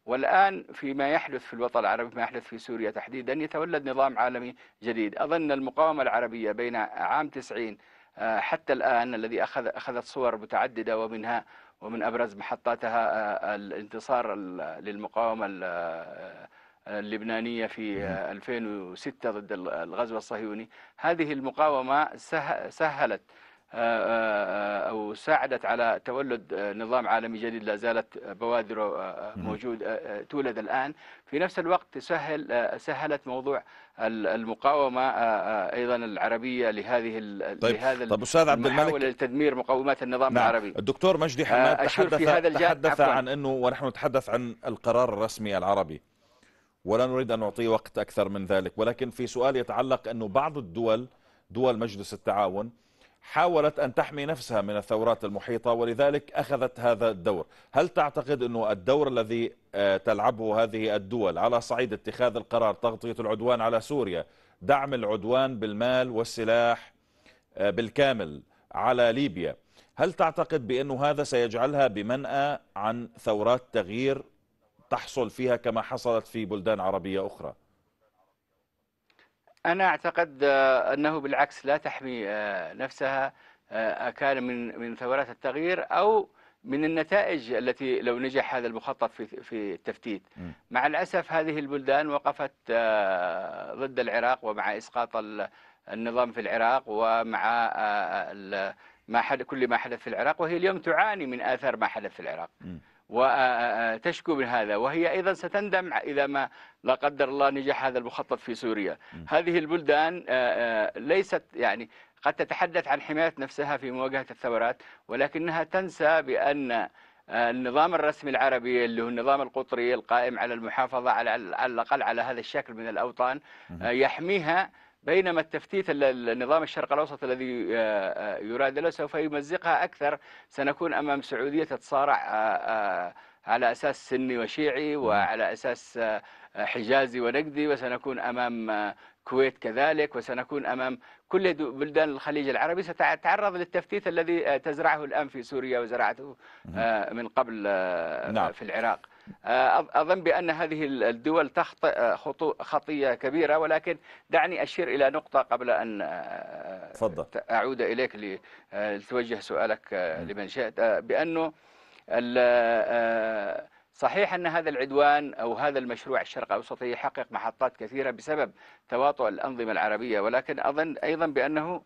والآن فيما يحدث في الوطن العربي ما يحدث في سوريا تحديدا يتولد نظام عالمي جديد أظن المقاومة العربية بين عام 90 حتى الآن الذي أخذ أخذت صور متعددة ومنها ومن أبرز محطاتها آه، آه، الانتصار للمقاومة آه، اللبنانية في 2006 ضد الغزو الصهيوني هذه المقاومة سهلت آه، آه، آه، او ساعدت على تولد نظام عالمي جديد لا زالت بوادره موجود تولد الان في نفس الوقت تسهل سهلت موضوع المقاومه ايضا العربيه لهذه طيب لهذا طيب استاذ عبد الملك لتدمير مقومات النظام نعم العربي الدكتور مجدي حماد تحدث, في هذا تحدث عن انه ونحن نتحدث عن القرار الرسمي العربي ولا نريد ان نعطي وقت اكثر من ذلك ولكن في سؤال يتعلق انه بعض الدول دول مجلس التعاون حاولت أن تحمي نفسها من الثورات المحيطة ولذلك أخذت هذا الدور هل تعتقد أنه الدور الذي آه، تلعبه هذه الدول على صعيد اتخاذ القرار تغطية العدوان على سوريا دعم العدوان بالمال والسلاح آه، بالكامل على ليبيا هل تعتقد بأن هذا سيجعلها بمنأى عن ثورات تغيير تحصل فيها كما حصلت في بلدان عربية أخرى؟ أنا أعتقد آه، أنه بالعكس لا تحمي آه، نفسها آه، كان من من ثورات التغيير أو من النتائج التي لو نجح هذا المخطط في في التفتيت م. مع الأسف هذه البلدان وقفت ضد العراق ومع إسقاط النظام في العراق ومع ما كل ما حدث في العراق وهي اليوم تعاني من آثار ما حدث في العراق م. وتشكو من هذا وهي أيضا ستندم إذا ما لا قدر الله نجح هذا المخطط في سوريا هذه البلدان آه، آه، ليست يعني قد تتحدث عن حماية نفسها في مواجهة الثورات ولكنها تنسى بأن آه، النظام الرسمي العربي اللي هو النظام القطري القائم على المحافظة على الأقل على هذا الشكل من الأوطان يحميها بينما التفتيت النظام الشرق الأوسط الذي آه، آه، يراد له سوف يمزقها أكثر سنكون أمام سعودية تتصارع آه، على أساس سني وشيعي وعلى أساس حجازي ونقدي وسنكون أمام الكويت كذلك وسنكون امام كل بلدان الخليج العربي ستتعرض للتفتيت الذي تزرعه الان في سوريا وزرعته من قبل نعم. في العراق آه، أظن بأن هذه الدول تخطئ آه، خطية كبيرة ولكن دعني أشير إلى نقطة قبل أن آه، فضل. أعود إليك لتوجه سؤالك لمن شئت بأنه صحيح أن هذا العدوان أو هذا المشروع الشرق الاوسطي يحقق محطات كثيرة بسبب تواطؤ الأنظمة العربية ولكن أظن أيضا بأنه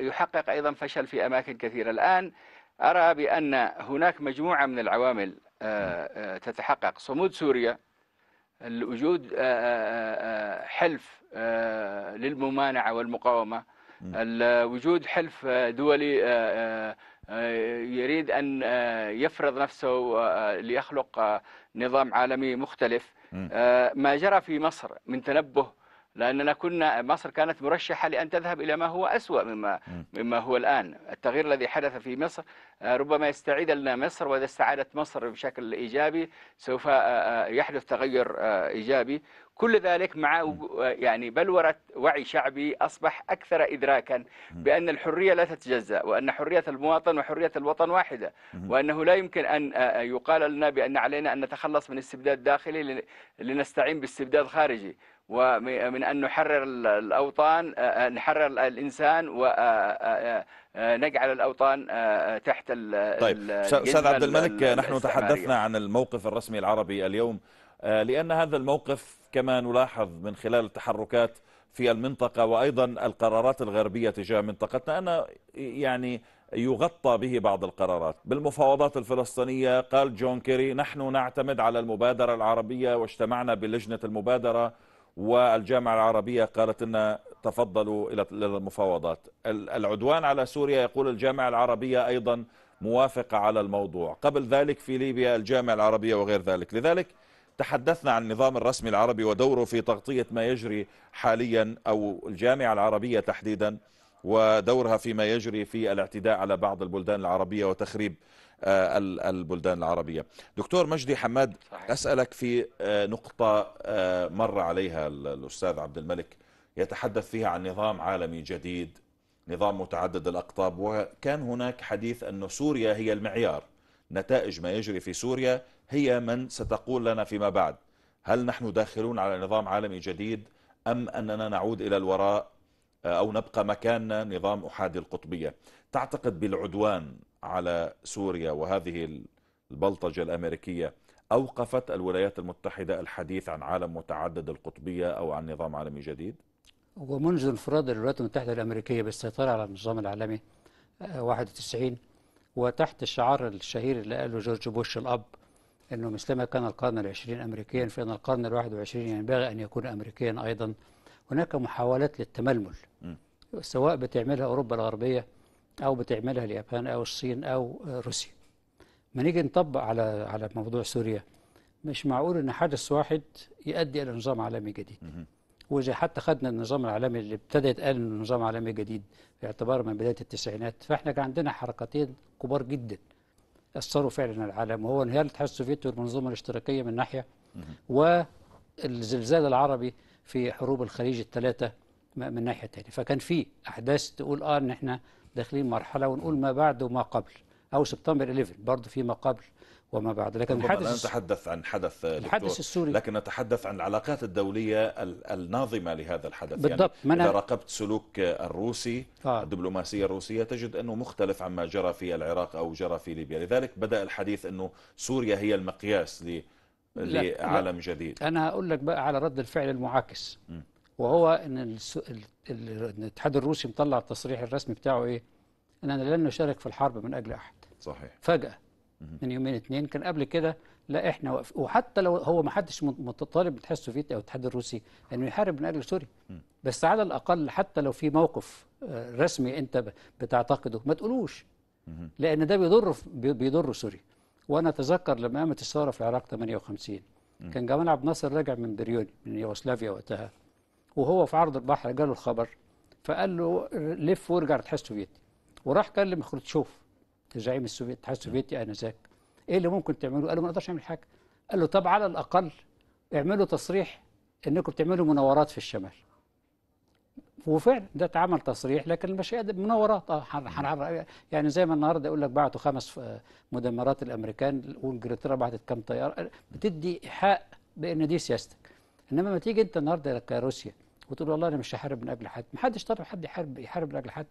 يحقق أيضا فشل في أماكن كثيرة الآن أرى بأن هناك مجموعة من العوامل آه، آه، تتحقق صمود سوريا الوجود آه، حلف للممانعة والمقاومة الوجود حلف دولي يريد أن يفرض نفسه ليخلق نظام عالمي مختلف ما جرى في مصر من تنبه لأننا كنا مصر كانت مرشحة لأن تذهب إلى ما هو أسوأ مما, مما هو الآن التغيير الذي حدث في مصر آه، ربما يستعيد لنا مصر وإذا استعادت مصر بشكل إيجابي سوف آه، آه، يحدث تغير إيجابي كل ذلك مع يعني بلورة وعي شعبي أصبح أكثر إدراكا بأن الحرية لا تتجزأ وأن حرية المواطن وحرية الوطن واحدة وأنه لا يمكن أن يقال لنا بأن علينا أن نتخلص من استبداد داخلي لنستعين باستبداد خارجي ومن أن نحرر الأوطان آه، آه، نحرر الإنسان ونجعل آه، الأوطان تحت طيب أستاذ عبد الملك نحن تحدثنا عن الموقف الرسمي العربي اليوم لأن هذا الموقف كما نلاحظ من خلال التحركات في المنطقة وأيضا القرارات الغربية تجاه منطقتنا أنا يعني يغطى به بعض القرارات بالمفاوضات الفلسطينية قال جون كيري نحن نعتمد على المبادرة العربية واجتمعنا بلجنة المبادرة والجامعة العربية قالت لنا تفضلوا إلى المفاوضات العدوان على سوريا يقول الجامعة العربية أيضا موافقة على الموضوع قبل ذلك في ليبيا الجامعة العربية وغير ذلك لذلك تحدثنا عن النظام الرسمي العربي ودوره في تغطية ما يجري حاليا أو الجامعة العربية تحديدا ودورها فيما يجري في الاعتداء على بعض البلدان العربية وتخريب آه، البلدان العربية دكتور مجدي حماد صحيح. أسألك في آه، نقطة آه، مر عليها الأستاذ عبد الملك يتحدث فيها عن نظام عالمي جديد نظام متعدد الأقطاب وكان هناك حديث أن سوريا هي المعيار نتائج ما يجري في سوريا هي من ستقول لنا فيما بعد هل نحن داخلون على نظام عالمي جديد أم أننا نعود إلى الوراء أو نبقى مكاننا نظام أحادي القطبية تعتقد بالعدوان على سوريا وهذه البلطجة الأمريكية أوقفت الولايات المتحدة الحديث عن عالم متعدد القطبية أو عن نظام عالمي جديد؟ ومنذ انفراد الولايات المتحدة الأمريكية بالسيطرة على النظام العالمي 91 آه، وتحت الشعار الشهير اللي قاله جورج بوش الأب أنه مثلما كان القرن العشرين أمريكيا فإن القرن الواحد وعشرين يعني ينبغي يعني أن يكون أمريكيا أيضا هناك محاولات للتململ سواء بتعملها أوروبا الغربية او بتعملها اليابان او الصين او روسيا ما نيجي نطبق على على موضوع سوريا مش معقول ان حدث واحد يؤدي الى نظام عالمي جديد واذا حتى خدنا النظام العالمي اللي ابتدى يتقال انه نظام عالمي جديد باعتبار من بدايه التسعينات فاحنا كان عندنا حركتين كبار جدا اثروا فعلا العالم وهو انهيار الاتحاد السوفيتي والمنظومه الاشتراكيه من ناحيه والزلزال العربي في حروب الخليج الثلاثه من ناحيه ثانيه فكان في احداث تقول اه ان احنا داخلين مرحله ونقول ما بعد وما قبل او سبتمبر 11 برضه في ما قبل وما بعد لكن طيب، الحدث لا نتحدث عن حدث الحدث السوري لكن نتحدث عن العلاقات الدولية الناظمة لهذا الحدث يعني بالضبط يعني إذا راقبت سلوك الروسي آه. الدبلوماسية الروسية تجد أنه مختلف عما جرى في العراق أو جرى في ليبيا لذلك بدأ الحديث أنه سوريا هي المقياس ل... لعالم جديد أنا هقول لك بقى على رد الفعل المعاكس م. وهو ان الاتحاد الروسي مطلع التصريح الرسمي بتاعه ايه؟ اننا لن نشارك في الحرب من اجل احد. صحيح. فجأة من يومين اثنين كان قبل كده لا احنا وقف وحتى لو هو ما حدش متطالب الاتحاد السوفيتي او الاتحاد الروسي انه يحارب من اجل سوريا بس على الاقل حتى لو في موقف آه، رسمي انت بتعتقده ما تقولوش لان ده بيضر بيضر سوريا وانا اتذكر لما قامت الثوره في العراق 58 كان جمال عبد الناصر راجع من بريوني من يوغوسلافيا وقتها وهو في عرض البحر جاله الخبر فقال له لف وارجع للاتحاد السوفيتي وراح كلم خروتشوف زعيم السوفيت الاتحاد السوفيتي انذاك ايه اللي ممكن تعمله؟ قال له ما اقدرش اعمل حاجه قال له طب على الاقل اعملوا تصريح انكم بتعملوا مناورات في الشمال وفعلا ده اتعمل تصريح لكن مش مناورات اه يعني زي ما النهارده يقول لك بعتوا خمس آه، مدمرات الامريكان وانجلترا بعتت كام طياره بتدي حق بان دي سياستك انما ما تيجي انت النهارده كروسيا وتقول والله انا مش هحارب من اجل حد ما حدش طلب حد يحارب يحارب من اجل حد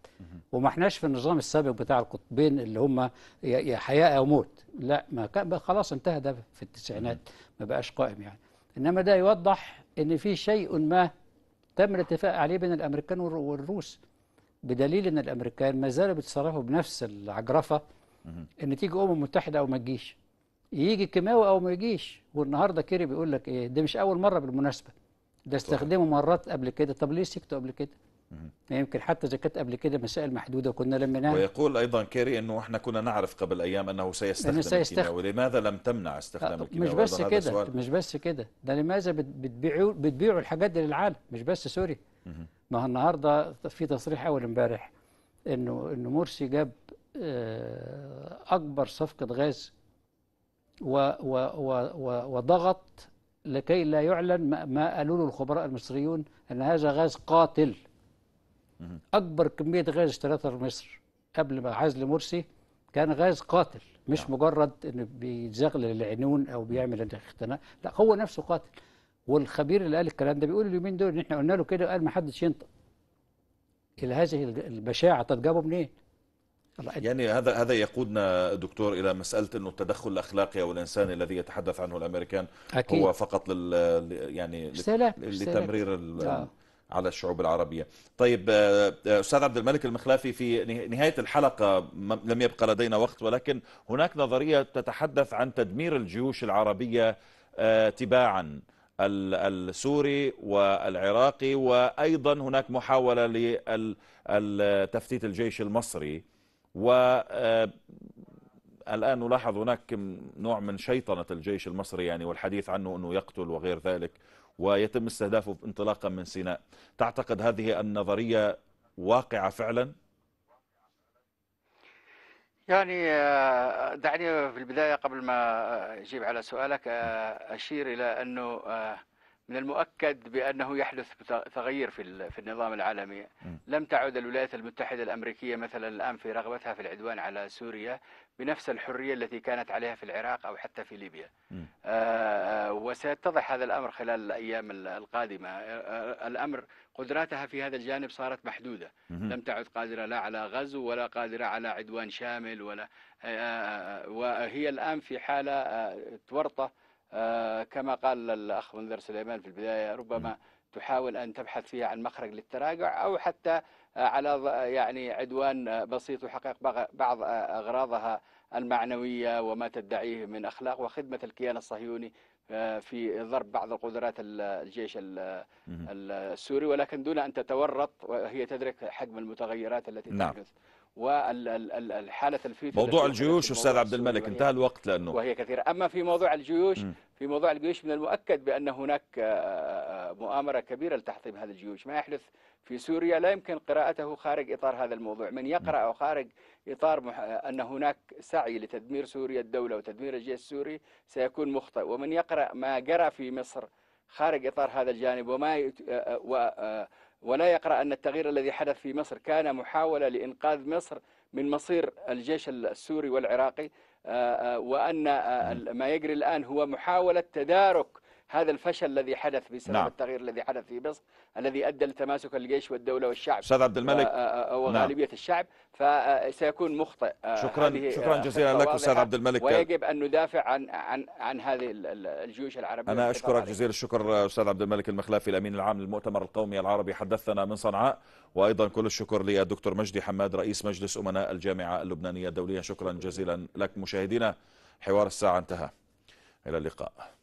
وما احناش في النظام السابق بتاع القطبين اللي هم يا حياه او موت لا ما كان خلاص انتهى ده في التسعينات ما بقاش قائم يعني انما ده يوضح ان في شيء ما تم الاتفاق عليه بين الامريكان والروس بدليل ان الامريكان ما زالوا بيتصرفوا بنفس العجرفه ان تيجي امم متحده او ما تجيش يجي كيماوي او ما يجيش والنهارده كيري بيقول لك ايه ده مش اول مره بالمناسبه ده استخدمه مرات قبل كده طب ليه سكته قبل كده مم. يعني يمكن حتى اذا كانت قبل كده مسائل محدوده كنا نعرف ويقول ايضا كيري انه احنا كنا نعرف قبل ايام انه سيستخدم, أنه سيستخدم الكيمياء ولماذا لم تمنع استخدام آه، الكيمياء مش بس كده مش بس كده ده لماذا بتبيعوا بتبيعوا الحاجات دي للعالم مش بس سوريا ما هو النهارده في تصريح اول امبارح انه انه مرسي جاب آه، اكبر صفقه غاز و و و وضغط لكي لا يعلن ما قالوا له الخبراء المصريون أن هذا غاز قاتل أكبر كمية غاز اشترتها مصر قبل ما عزل مرسي كان غاز قاتل مش نعم. مجرد انه بيزغلل العنون او بيعمل اختناق لا هو نفسه قاتل والخبير اللي قال الكلام ده بيقول اليومين دول ان احنا قلنا له كده وقال ما حدش ينطق الى هذه البشاعه طب جابه منين؟ إيه؟ يعني هذا هذا يقودنا دكتور الى مساله انه التدخل الاخلاقي او الانساني الذي يتحدث عنه الامريكان أكيد. هو فقط لل يعني سلك. لتمرير سلك. آه. على الشعوب العربيه. طيب آه، آه، استاذ عبد الملك المخلافي في نهايه الحلقه لم يبقى لدينا وقت ولكن هناك نظريه تتحدث عن تدمير الجيوش العربيه تباعا السوري والعراقي وايضا هناك محاوله لتفتيت الجيش المصري والآن آه، نلاحظ هناك نوع من شيطنة الجيش المصري يعني والحديث عنه أنه يقتل وغير ذلك ويتم استهدافه انطلاقا من سيناء تعتقد هذه النظرية واقعة فعلا؟ يعني آه، دعني في البداية قبل ما أجيب على سؤالك آه، أشير إلى أنه من المؤكد بأنه يحدث تغيير في في النظام العالمي لم تعد الولايات المتحدة الأمريكية مثلا الآن في رغبتها في العدوان على سوريا بنفس الحرية التي كانت عليها في العراق أو حتى في ليبيا آه وسيتضح هذا الأمر خلال الأيام القادمة آه،, آه الأمر قدراتها في هذا الجانب صارت محدودة لم تعد قادرة لا على غزو ولا قادرة على عدوان شامل ولا آه, آه،, آه، وهي الآن في حالة تورطة آه، كما قال الأخ منذر سليمان في البداية ربما تحاول أن تبحث فيها عن مخرج للتراجع أو حتى آه، على آه، يعني عدوان بسيط يحقق بعض أغراضها المعنوية وما تدعيه من أخلاق وخدمة الكيان الصهيوني في ضرب بعض القدرات الجيش السوري ولكن دون أن تتورط وهي تدرك حجم المتغيرات التي نعم. تحدث والحالة الفيفا موضوع الجيوش أستاذ عبد الملك انتهى الوقت يعني. لأنه وهي كثيرة أما في موضوع الجيوش م. في موضوع الجيوش من المؤكد بأن هناك آه، آه، مؤامرة كبيرة لتحطيم هذه الجيوش ما يحدث في سوريا لا يمكن قراءته خارج إطار هذا الموضوع من يقرأ خارج إطار مح... آه، أن هناك سعي لتدمير سوريا الدولة وتدمير الجيش السوري سيكون مخطئ ومن يقرأ ما جرى في مصر خارج إطار هذا الجانب وما و... ولا يقرأ أن التغيير الذي حدث في مصر كان محاولة لإنقاذ مصر من مصير الجيش السوري والعراقي آه، آه، وأن آه، ما يجري الآن هو محاولة تدارك هذا الفشل الذي حدث بسبب نعم. التغيير الذي حدث في مصر الذي أدى لتماسك الجيش والدولة والشعب أستاذ عبد الملك نعم. وغالبية نعم. الشعب فسيكون مخطئ آه، شكرا شكرا جزيلا لك أستاذ عبد الملك ويجب أن ندافع عن عن عن هذه الجيوش العربية أنا أشكرك جزيل الشكر أستاذ عبد الملك المخلافي الأمين العام للمؤتمر القومي العربي حدثنا من صنعاء وأيضا كل الشكر للدكتور مجدي حماد رئيس مجلس أمناء الجامعة اللبنانية الدولية شكرا جزيلا لك مشاهدينا حوار الساعة انتهى إلى اللقاء